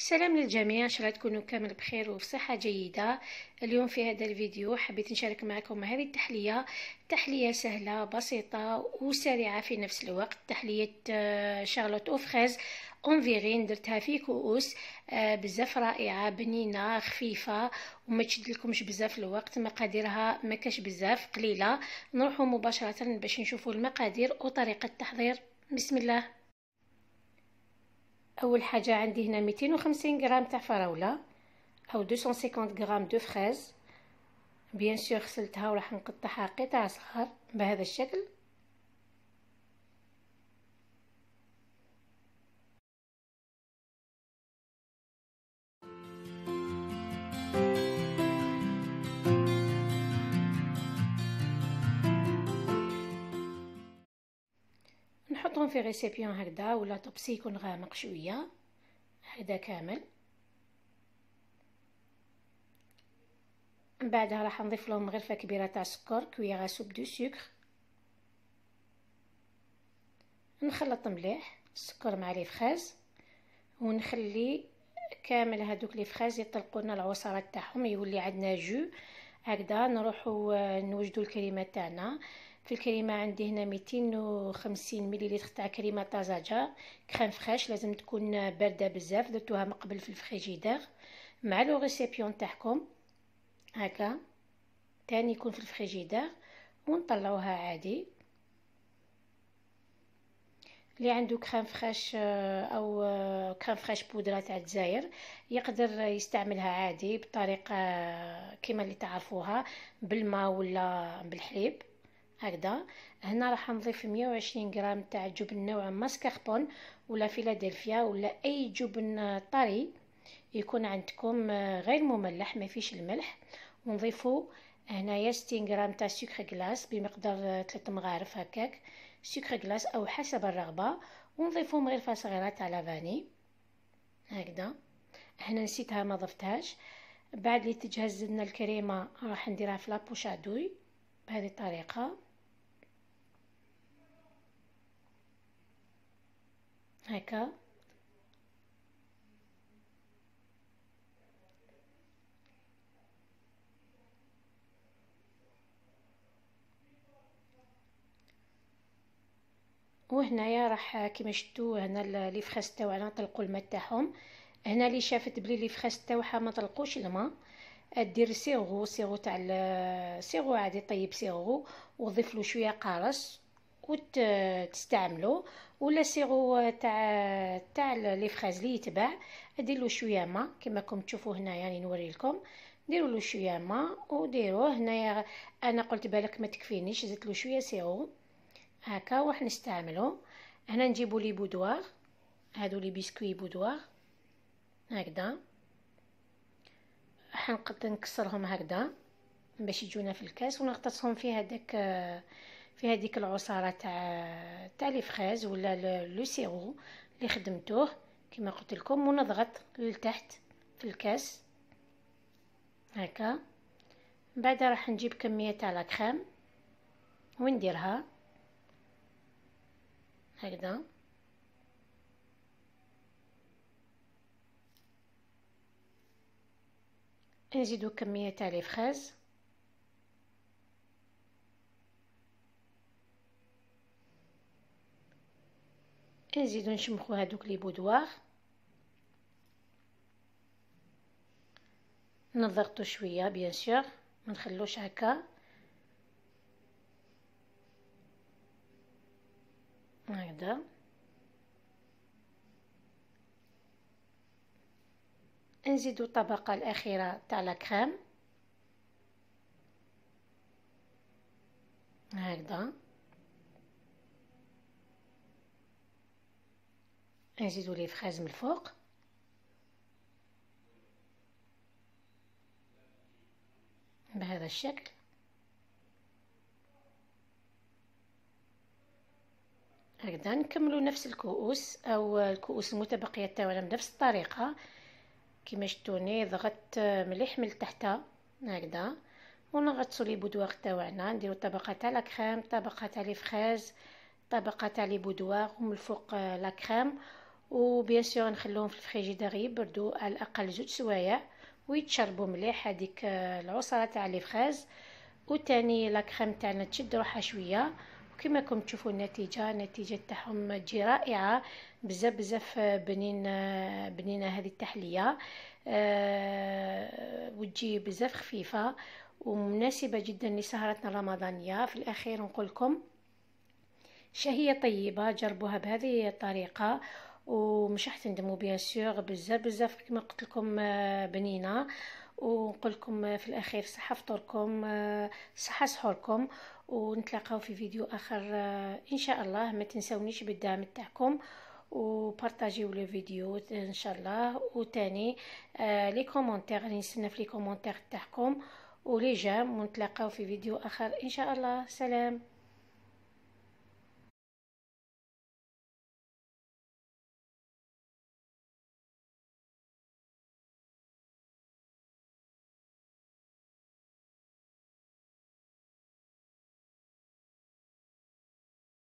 السلام للجميع ان شاء الله تكونوا كامل بخير وفي صحه جيده اليوم في هذا الفيديو حبيت نشارك معكم هذه التحليه تحليه سهله بسيطه وسريعه في نفس الوقت تحليه آه، شارلوت اوفريز اونفيرين درتها في كؤوس آه، بزاف رائعه بنينه خفيفه وما تشدلكمش بزاف الوقت مقاديرها ما كاش بزاف قليله نروحوا مباشره باش نشوفوا المقادير وطريقه التحضير بسم الله اول حاجه عندي هنا 250 غرام تاع فراوله او 250 غرام دو فريز بيان سور غسلتها وراح نقطعها قطع صغار بهذا الشكل في ريسيبيون هكذا ولا طبسي يكون غامق شويه هذا كامل من بعدها راح نضيف لهم غرفه كبيره تاع سكر كويغا سوب دو سكر نخلط مليح السكر مع لي فخاز ونخلي كامل هادوك لي فخاز يطلقوا لنا العصاره تاعهم يولي عندنا جو هكذا نروحو آه، نوجدو الكريمه تاعنا في الكريمه عندي هنا 250 مليلتر تاع كريمه طازجه كريم فريش لازم تكون بارده بزاف درتوها من قبل في الفريجيدير مع لو ريسيبيون تاعكم هكا تاني يكون في الفريجيدير ونطلعوها عادي اللي عنده كريم فريش آه، او آه، كريم فريش بودره تاع الجزائر يقدر يستعملها عادي بطريقه كما اللي تعرفوها بالماء ولا بالحليب هكذا هنا راح نضيف 120 غرام تاع جبن نوع ماسكاربون ولا فيلادلفيا ولا اي جبن طري يكون عندكم غير مملح ما فيش الملح ونضيفو هنايا 60 غرام تاع سكر كلاص بمقدار 3 مغارف هكاك سكر كلاص او حسب الرغبه ونضيفو مغرفه صغيره تاع لافاني هكذا هنا نسيتها ما ضفتهاش بعد اللي تجهز لنا الكريمه راح نديرها في لابوشادوي بهذه الطريقه هكا وهنايا راح كيما شفتوا هنا لي فريس تاعنا طلقوا الماء تاعهم هنا اللي شافت بلي لي فريس تاعها ما طلقوش الماء دير سيغو سيغو تاع سيغو عادي طيب سيغو وضيف له شويه قارص وتستعملو آه، ولا سيرو آه، تاع تاع لي فريز لي يتباع ديرلو شويه ما كما راكم تشوفوا هنا يعني نوريلكم ديروا له شويه ما وديروه هنايا انا قلت بالك ما تكفينيش زدت له شويه سيرو هكا وراح نستعملو هنا نجيبو لي بودوار هادو لي بيسكوي بودوار هكذا حنقد نكسرهم هكذا باش يجونا في الكاس ونغطسهم في هذاك آه، في هذيك العصاره تاع تاع لي فريز ولا لو سيرو اللي خدمتوه كما قلت لكم ونضغط لتحت في الكاس هكا بعد راح نجيب كميه تاع لا كريم ونديرها هكذا نزيدو كميه تاع لي فريز نزيدو نشمخو هادوك لي بودواغ نضغطو شويه بيان سور ما نخلوش هكا هكذا نزيدو الطبقه الاخيره تاع لا كريم هكذا نزيدو ليه فخاز من الفوق بهذا الشكل هكذا نكملو نفس الكؤوس او الكؤوس المتبقيه تاعنا بنفس الطريقه كيما شتوني ضغطت مليح من تحت هكذا ونغطسو لي بودواغ تاوعنا نديرو طبقه تاع لا طبقه تاع لي فخاز طبقه تاع لي بودواغ ومن الفوق لا وبيان سيغ نخلوهم في الفريجيدير يبردوا على الاقل زوج سوايع ويتشربوا مليح هذيك آه، العصره تاع لي فخاز وتاني لا كريم تاعنا تشد روحها شويه وكما راكم تشوفوا النتيجه النتيجه تاعهم تجي رائعه بزاف بزاف آه، بنين آه، بنينه هذه التحليه وتجي بزاف خفيفه ومناسبه جدا لسهرتنا الرمضانيه في الاخير نقول لكم شهيه طيبه جربوها بهذه الطريقه ومش راح تندموا بيان سور بزاف بزاف كما قلت لكم آه، بنينه ونقول لكم آه، في الاخير صحه فطوركم آه، صحه سحوركم ونتلاقاو في فيديو اخر ان شاء الله ما تنساونيش بالدعم تاعكم وبارطاجيو لو فيديو ان شاء الله وتاني تاني لي كومونتير راني نستنى في لي كومونتير تاعكم ولي جام ونتلاقاو في فيديو اخر ان شاء الله سلام